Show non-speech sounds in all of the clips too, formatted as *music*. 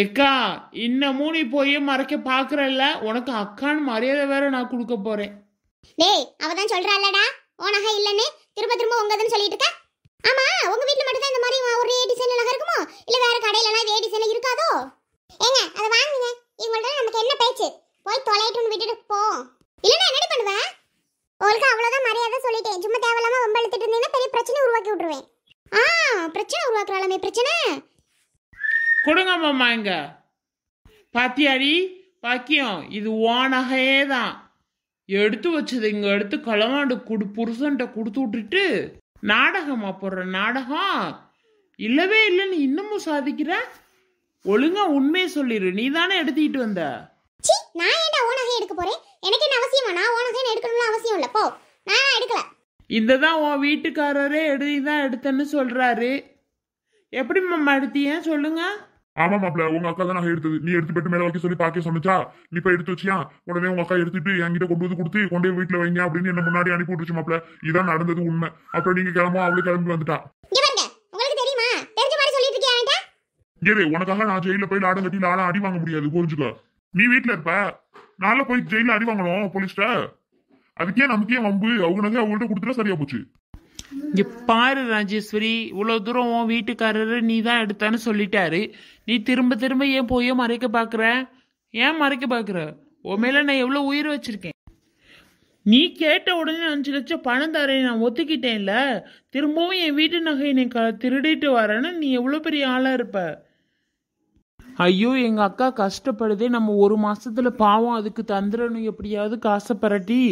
எக்கா இன்னமும் நீ போய் மறைக்க இல்ல உனக்கு அக்கான்னு மரியாதை வேற நான் கொடுக்க போறேன் டேய் அவ தான் சொல்றாளடா ஓ நகை இல்லன்னு திரும்ப திரும்ப உங்கதுன்னு சொல்லிட்டு இருக்க ஆமா உங்க வீட்ல மட்டும் தான் இந்த மாதிரி ஒரே டிசைன் நகை இருக்குமோ இல்ல வேற கடையில எல்லாம் இதே டிசைன் இருக்காதோ ஏங்க அதை வாங்குங்க இவங்கள்ட்ட நமக்கு என்ன பேச்சு போய் தொலைட்டுன்னு விட்டுட்டு போ இல்லனா கொடுங்க மாமா இங்க பாத்தியாடி பாக்கியம் இது ஓனகையே தான் எடுத்து வச்சது இங்க எடுத்து களவாண்டு குடு புருஷன்ட்ட கொடுத்து விட்டுட்டு நாடகமா போடுற நாடகம் இல்லவே இல்லைன்னு இன்னமும் சாதிக்கிற ஒழுங்கா உண்மையை சொல்லிடு நீ தானே எடுத்துக்கிட்டு வந்த நான் எடுக்க நான் போ இந்த தான் வீட்டுக்காரரே எடுத்தேன்னு சொல்றாரு எப்படி மாமா எடுத்தீங்க சொல்லுங்க ஆமா மாப்பிள உங்க அக்கா தான் நகை எடுத்தது நீ எடுத்து போட்டு மேல வைக்க சொல்லி பாக்க சமைச்சா நீ போய் எடுத்து வச்சியா உடனே உங்க அக்கா எடுத்துட்டு என்கிட்ட கொண்டு வந்து கொடுத்து போய் வீட்டுல வைங்க அப்படின்னு என்ன முன்னாடி அனுப்பி விட்டுச்சு மாப்பிள இதான் நடந்தது உண்மை அப்புறம் நீங்க கிளம்பும் அவளு கிளம்பி வந்துட்டா ஏதே உனக்காக நான் ஜெயில போய் லாடம் கட்டி லாடம் அடி வாங்க முடியாது புரிஞ்சுக்கோ நீ வீட்டுல இருப்ப நாளை போய் ஜெயில அடி வாங்கணும் போலீஸ்ட அதுக்கே நமக்கே வம்பு அவங்களுக்கு அவங்கள்ட்ட கொடுத்துட்டா சரியா போச்சு இங்க பாரு ராஜேஸ்வரி இவ்வளவு தூரம் உன் வீட்டுக்காரரு நீ தான் எடுத்தான்னு சொல்லிட்டாரு நீ திரும்ப திரும்ப ஏன் போய் மறைக்க பாக்குற ஏன் மறைக்க பாக்குற உன் மேல நான் எவ்வளவு உயிர் வச்சிருக்கேன் நீ கேட்ட உடனே அஞ்சு லட்சம் பணம் தரையை நான் ஒத்துக்கிட்டேன்ல திரும்பவும் என் வீட்டு நகை என்னை க திருடிட்டு வரேன்னு நீ எவ்வளோ பெரிய ஆளா இருப்ப ஐயோ எங்க அக்கா கஷ்டப்படுதே நம்ம ஒரு மாசத்துல பாவம் அதுக்கு தந்துடணும் எப்படியாவது காசை பரட்டி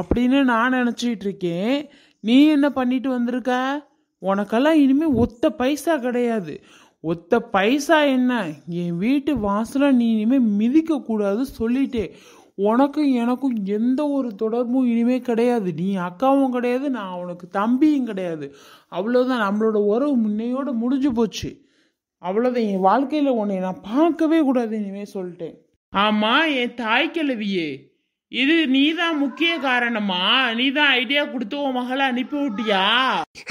அப்படின்னு நான் நினச்சிக்கிட்டு இருக்கேன் நீ என்ன பண்ணிட்டு வந்திருக்க உனக்கெல்லாம் இனிமே ஒத்த பைசா கிடையாது ஒத்த பைசா என்ன என் வீட்டு வாசல நீ இனிமே மிதிக்க கூடாது சொல்லிட்டே உனக்கும் எனக்கும் எந்த ஒரு தொடர்பும் இனிமே கிடையாது நீ அக்காவும் கிடையாது நான் உனக்கு தம்பியும் கிடையாது அவ்வளோதான் நம்மளோட உறவு முன்னையோட முடிஞ்சு போச்சு அவ்வளோதான் என் வாழ்க்கையில் உன்னை நான் பார்க்கவே கூடாது இனிமே சொல்லிட்டேன் ஆமாம் என் தாய் கிழவியே இது நீதான் முக்கிய காரணமா நீதான் ஐடியா கொடுத்து உன் மகளை அனுப்பி விட்டியா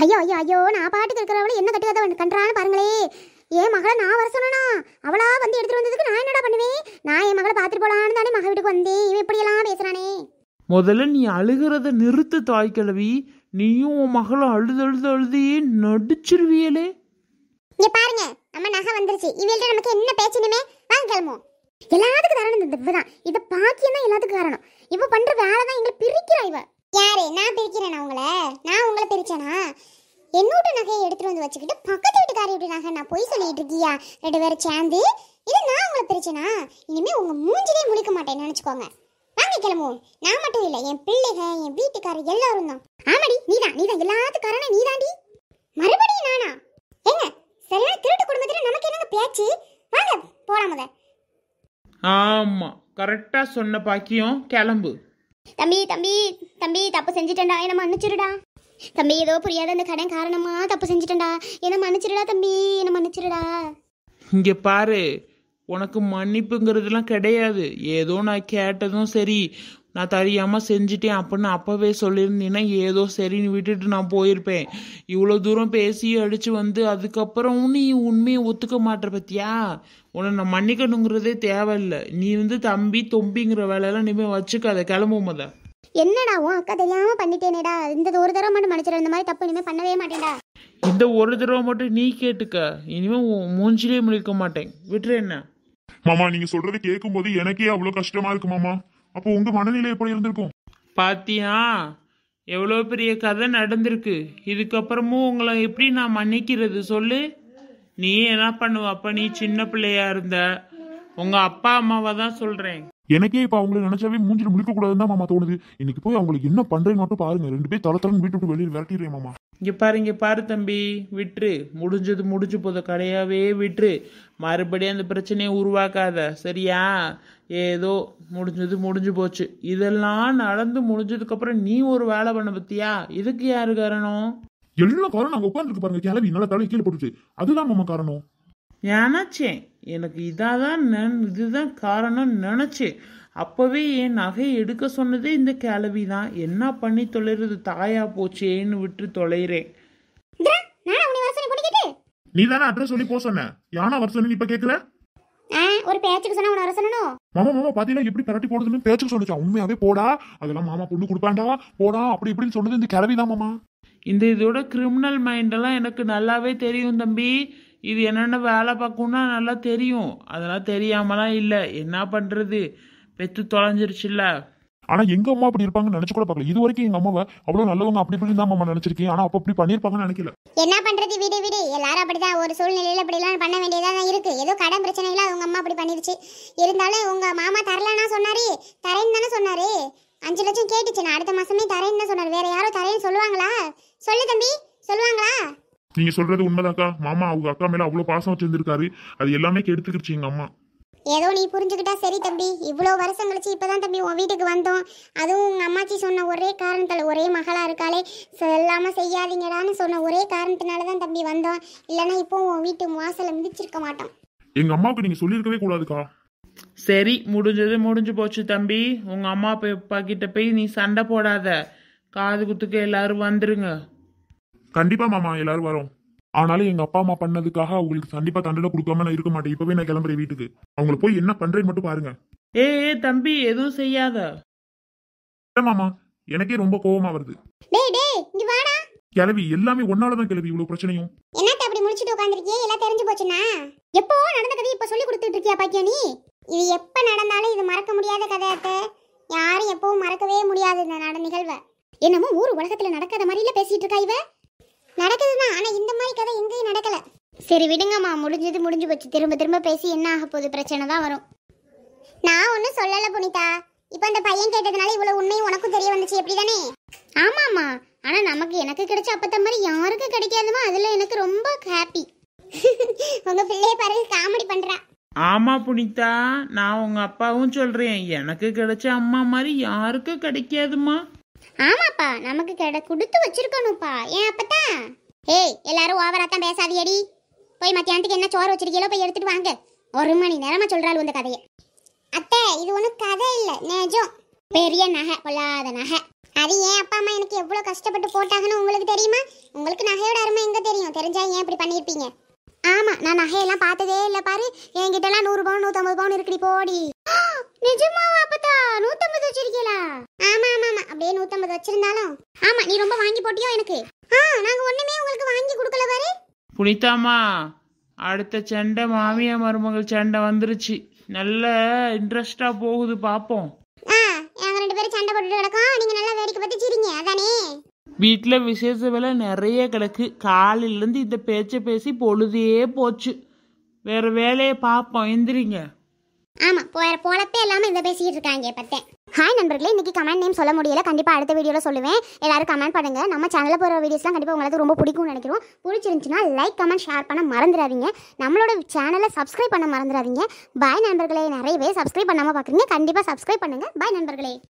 ஐயோ ஐயோ ஐயோ நான் பாட்டு இருக்கிறவளை என்ன கட்டுக்கதை கண்டான்னு பாருங்களே என் மகளை நான் வர சொன்னா அவளா வந்து எடுத்து வந்ததுக்கு நான் என்னடா பண்ணுவேன் நான் என் மகளை பாத்துட்டு போலான்னு தானே மக வீட்டுக்கு வந்தேன் இவன் இப்படியெல்லாம் பேசுறானே முதல்ல நீ அழுகிறத நிறுத்து தாய் கிழவி நீயும் உன் மகளை அழுது அழுது அழுதையே நடிச்சிருவியலே இங்க பாருங்க நம்ம நகை வந்துருச்சு இவள்கிட்ட நமக்கு என்ன பேச்சினுமே வாங்க கிளம்புவோம் எல்லாத்துக்கும் காரணம் இந்த இவ தான் இதை பாக்கியம் எல்லாத்துக்கும் காரணம் இவ பண்ற வேலை தான் எங்களை பிரிக்கிறா இவ யாரு நான் பிரிக்கிறேனா உங்களை நான் உங்களை பிரிச்சேனா என்னோட நகையை எடுத்துட்டு வந்து வச்சுக்கிட்டு பக்கத்து வீட்டுக்காரியோட நகை நான் போய் சொல்லிட்டு இருக்கியா ரெண்டு பேரும் சேர்ந்து இது நான் உங்களை பிரிச்சேனா இனிமே உங்க மூஞ்சிலே முழிக்க மாட்டேன் நினைச்சுக்கோங்க வாங்க கிளம்பு நான் மட்டும் இல்லை என் பிள்ளைக என் வீட்டுக்காரர் எல்லாரும் தான் ஆமாடி நீதான் நீதான் எல்லாத்துக்கும் காரணம் நீதாண்டி மறுபடியும் நானா ஏங்க சரியான திருட்டு குடும்பத்துல நமக்கு என்னங்க பேச்சு வாங்க போலாம் முதல்ல ஆமாம் கரெக்டாக சொன்ன பாக்கியம் கிளம்பு தம்பி தம்பி தம்பி தப்பு செஞ்சுட்டேன்டா என்ன மன்னிச்சிருடா தம்பி ஏதோ புரியாத அந்த கடன் காரணமா தப்பு செஞ்சுட்டேன்டா என்ன மன்னிச்சிருடா தம்பி என்ன மன்னிச்சிருடா இங்கே பாரு உனக்கு மன்னிப்புங்கிறதுலாம் கிடையாது ஏதோ நான் கேட்டதும் சரி நான் தெரியாமல் செஞ்சிட்டேன் அப்படின்னு அப்போவே சொல்லியிருந்தீங்கன்னா ஏதோ சரின்னு விட்டுட்டு நான் போயிருப்பேன் இவ்வளோ தூரம் பேசி அடித்து வந்து அதுக்கப்புறம் நீ உண்மையை ஒத்துக்க மாட்டேற பத்தியா உன்னை நான் மன்னிக்கணுங்கிறதே தேவையில்லை நீ வந்து தம்பி தொம்பிங்கிற வேலையெல்லாம் நீமே வச்சுக்காத கிளம்பும் போத என்னடா அக்கா தெரியாம பண்ணிட்டேனேடா இந்த ஒரு தடவை மட்டும் இந்த மாதிரி தப்பு இனிமேல் பண்ணவே மாட்டேன்டா இந்த ஒரு தடவை மட்டும் நீ கேட்டுக்க இனிமேல் மூஞ்சிலே முழிக்க மாட்டேன் விட்டுரு என்ன மாமா நீங்க சொல்றது கேட்கும் போது எனக்கே அவ்வளவு கஷ்டமா இருக்கு மாமா அப்போ உங்க மனநிலை எப்படி இருந்திருக்கும் பாத்தியா எவ்வளோ பெரிய கதை நடந்திருக்கு இதுக்கப்புறமும் உங்களை எப்படி நான் மன்னிக்கிறது சொல்லு நீ என்ன பண்ணுவ அப்ப நீ சின்ன பிள்ளையா இருந்த உங்க அப்பா அம்மாவை தான் சொல்றேன் எனக்கே இப்போ அவங்கள நினைச்சாவே மூஞ்சில் முழிக்க கூடாதுன்னு மாமா தோணுது இன்னைக்கு போய் அவங்களுக்கு என்ன பண்றேன்னு மட்டும் பாருங்க ரெண்டு பேரும் தலை தளன்னு வீட்டு விட்டு வெளியில் விரட்டிடுறேன் மாமா இங்கே பாரு இங்கே பாரு தம்பி விட்டுரு முடிஞ்சது முடிஞ்சு போத கடையாவே விட்டுரு மறுபடியும் அந்த பிரச்சனையை உருவாக்காத சரியா ஏதோ முடிஞ்சது முடிஞ்சு போச்சு இதெல்லாம் நடந்து முடிஞ்சதுக்கப்புறம் நீ ஒரு வேலை பண்ண பத்தியா இதுக்கு யாரு காரணம் எல்லா காரணம் அங்கே உட்காந்துருக்கு பாருங்க கேள்வி நல்லா தலை கீழே போட்டுச்சு அதுதான் மாமா காரணம் ஏனாச்சே எனக்கு இதாக தான் இதுதான் காரணம் நினச்சி அப்போவே என் நகையை எடுக்க சொன்னதே இந்த கேள்வி தான் என்ன பண்ணி தொலைறது தாயா போச்சேன்னு விட்டு தொலைறேன் நீ தானே அட்ரஸ் சொல்லி போ சொன்ன யானா வர சொன்ன இப்ப கேட்கல ஒரு பேச்சுக்கு சொன்ன உன வர சொல்லணும் மாமா மாமா பாத்தீங்களா எப்படி பரட்டி போடுதுன்னு பேச்சுக்கு சொன்னச்சா உண்மையாவே போடா அதெல்லாம் மாமா பொண்ணு கொடுப்பாண்டா போடா அப்படி இப்படின்னு சொன்னது இந்த கிளவி தான் மாமா இந்த இதோட கிரிமினல் மைண்ட் எல்லாம் எனக்கு நல்லாவே தெரியும் தம்பி இது என்னென்ன வேலை பார்க்கணும்னா நல்லா தெரியும் அதெல்லாம் தெரியாமலாம் இல்லை என்ன பண்ணுறது பெத்து தொலைஞ்சிருச்சுல்ல ஆனா எங்க அம்மா அப்படி இருப்பாங்கன்னு நினைச்சு கூட பார்க்கல இது வரைக்கும் எங்க அம்மாவை அவ்வளவு நல்லவங்க அப்படி இப்படி தான் அம்மா நினைச்சிருக்கேன் ஆனா அப்ப அப்படி பண்ணிருப்பாங்கன்னு நினைக்கல என்ன பண்றது வீடு வீடு எல்லாரும் அப்படிதான் ஒரு சூழ்நிலையில அப்படிலாம் எல்லாம் பண்ண வேண்டியதா தான் இருக்கு ஏதோ கடன் பிரச்சனைகளா அவங்க அம்மா அப்படி பண்ணிருச்சு இருந்தாலும் உங்க மாமா தரலன்னா சொன்னார் தரேன்னு தானே சொன்னாரு அஞ்சு லட்சம் கேட்டுச்சு நான் அடுத்த மாசமே தரேன்னு சொன்னாரு வேற யாரும் தரேன்னு சொல்லுவாங்களா சொல்லு தம்பி சொல்லுவாங்களா நீங்க சொல்றது உண்மைதாக்கா மாமா அவங்க அக்கா மேல அவ்வளவு பாசம் வச்சிருந்திருக்காரு அது எல்லாமே கெடுத்துக்கிடுச்சு எங்க அம்மா ஏதோ நீ புரிஞ்சுக்கிட்டா சரி தம்பி இவ்வளோ வருஷம் கழிச்சு இப்போதான் தம்பி உன் வீட்டுக்கு வந்தோம் அதுவும் உங்கள் அம்மாச்சி சொன்ன ஒரே காரணத்தால் ஒரே மகளாக இருக்காளே சொல்லாமல் செய்யாதீங்கடான்னு சொன்ன ஒரே காரணத்தினால தான் தம்பி வந்தோம் இல்லைன்னா இப்போ உன் வீட்டு வாசலை மிதிச்சிருக்க மாட்டோம் எங்க அம்மாவுக்கு நீங்க சொல்லியிருக்கவே கூடாதுக்கா சரி முடிஞ்சது முடிஞ்சு போச்சு தம்பி உங்க அம்மா அப்பா கிட்ட போய் நீ சண்டை போடாத காது குத்துக்கு எல்லாரும் வந்துருங்க கண்டிப்பா மாமா எல்லாரும் வரோம் ஆனாலும் எங்க அப்பா அம்மா பண்ணதுக்காக அவங்களுக்கு கண்டிப்பா தண்டனை கொடுக்காம நான் இருக்க மாட்டேன் இப்பவே நான் கிளம்புற வீட்டுக்கு அவங்கள போய் என்ன பண்றேன்னு மட்டும் பாருங்க ஏ தம்பி எதுவும் செய்யாத இல்ல மாமா எனக்கே ரொம்ப கோவமா வருது டேய் டேய் இங்க வாடா கிளவி எல்லாமே ஒன்னால தான் கிளவி இவ்வளவு பிரச்சனையும் என்னத்த அப்படி முடிச்சுட்டு உட்கார்ந்திருக்கியே எல்லாம் தெரிஞ்சு போச்சுனா எப்போ நடந்த கதையை இப்ப சொல்லி கொடுத்துட்டு இருக்கியா பாக்கியா நீ இது எப்ப நடந்தாலும் இது மறக்க முடியாத கதையாத்த யாரும் எப்பவும் மறக்கவே முடியாது இந்த நட நிகழ்வை என்னமோ ஊர் உலகத்துல நடக்காத மாதிரில பேசிட்டு இருக்கா இவ நடக்குது தான் ஆனால் இந்த மாதிரி கதை எங்கேயும் நடக்கலை சரி விடுங்கம்மா முடிஞ்சது முடிஞ்சு போச்சு திரும்ப திரும்ப பேசி என்ன ஆக போகுது பிரச்சனை தான் வரும் நான் ஒன்றும் சொல்லலை புனிதா இப்போ அந்த பையன் கேட்டதுனால இவ்வளோ உண்மையும் உனக்கும் தெரிய வந்துச்சு எப்படி தானே ஆமாம்மா ஆனால் நமக்கு எனக்கு கிடைச்ச அப்பத்த மாதிரி யாருக்கும் கிடைக்காதுமா அதில் எனக்கு ரொம்ப ஹாப்பி *laughs* உங்கள் பிள்ளைய பாருங்க காமெடி பண்ணுறா ஆமா புனிதா நான் உங்க அப்பாவும் சொல்றேன் எனக்கு கிடைச்ச அம்மா மாதிரி யாருக்கும் கிடைக்காதுமா ஆமாப்பா நமக்கு கிட கொடுத்து வச்சிருக்கணும்ப்பா ஏன் அப்பதான் ஏய் எல்லாரும் ஓவரா தான் பேசாதியடி போய் மத்தியானத்துக்கு என்ன சோறு வச்சிருக்கீங்களோ போய் எடுத்துட்டு வாங்க ஒரு மணி நேரமா சொல்றாள் இந்த கதையை அத்தை இது ஒன்றும் கதை இல்லை நேஜம் பெரிய நகை கொள்ளாத நகை அது ஏன் அப்பா அம்மா எனக்கு எவ்வளோ கஷ்டப்பட்டு போட்டாங்கன்னு உங்களுக்கு தெரியுமா உங்களுக்கு நகையோட அருமை எங்கே தெரியும் தெரிஞ்சா ஏன் இப்படி பண்ணியிருப்பீங்க ஆமா நான் நகையெல்லாம் பார்த்ததே இல்ல பாரு என்கிட்ட எல்லாம் நூறு பவுன் நூத்தம்பது பவுன் இருக்குடி போடி *gasps* நிஜமாவா அப்பத்தா நூத்தம்பது வச்சிருக்கீங்களா ஆமா ஆமா ஆமா அப்படியே நூத்தம்பது வச்சிருந்தாலும் ஆமா நீ ரொம்ப வாங்கி போட்டியோ எனக்கு ஆ நாங்க ஒண்ணுமே உங்களுக்கு வாங்கி கொடுக்கல பாரு புனிதாமா அடுத்த சண்டை மாமியா மருமகள் சண்டை வந்துருச்சு நல்ல இன்ட்ரஸ்டா போகுது பாப்போம் ஆ எங்க ரெண்டு பேரும் சண்டை போட்டுட்டு கிடக்கோம் நீங்க நல்லா வேடிக்கை பார்த்து சிரிங்க அதானே வீட்டில் விசேஷ வேலை நிறைய கிடக்கு காலையிலேருந்து இந்த பேச்சை பேசி பொழுதே போச்சு வேற வேலையை பார்ப்போம் எந்திரிங்க ஆமாம் போற பொழப்பே இல்லாமல் இதை பேசிக்கிட்டு இருக்காங்க பார்த்தேன் ஹாய் நண்பர்களே இன்னைக்கு கமெண்ட் நேம் சொல்ல முடியல கண்டிப்பாக அடுத்த வீடியோவில் சொல்லுவேன் எல்லாரும் கமெண்ட் பண்ணுங்கள் நம்ம சேனலில் போகிற வீடியோஸ்லாம் கண்டிப்பாக உங்களுக்கு ரொம்ப பிடிக்கும்னு நினைக்கிறோம் பிடிச்சிருந்துச்சுன்னா லைக் கமெண்ட் ஷேர் பண்ண மறந்துடாதீங்க நம்மளோட சேனலை சப்ஸ்கிரைப் பண்ண மறந்துடாதீங்க பாய் நண்பர்களே நிறைய பேர் சப்ஸ்கிரைப் பண்ணாம பார்க்குறீங்க கண்டிப்பாக சப்ஸ்கிரைப் பண்ணுங்க பாய் நண்பர்களே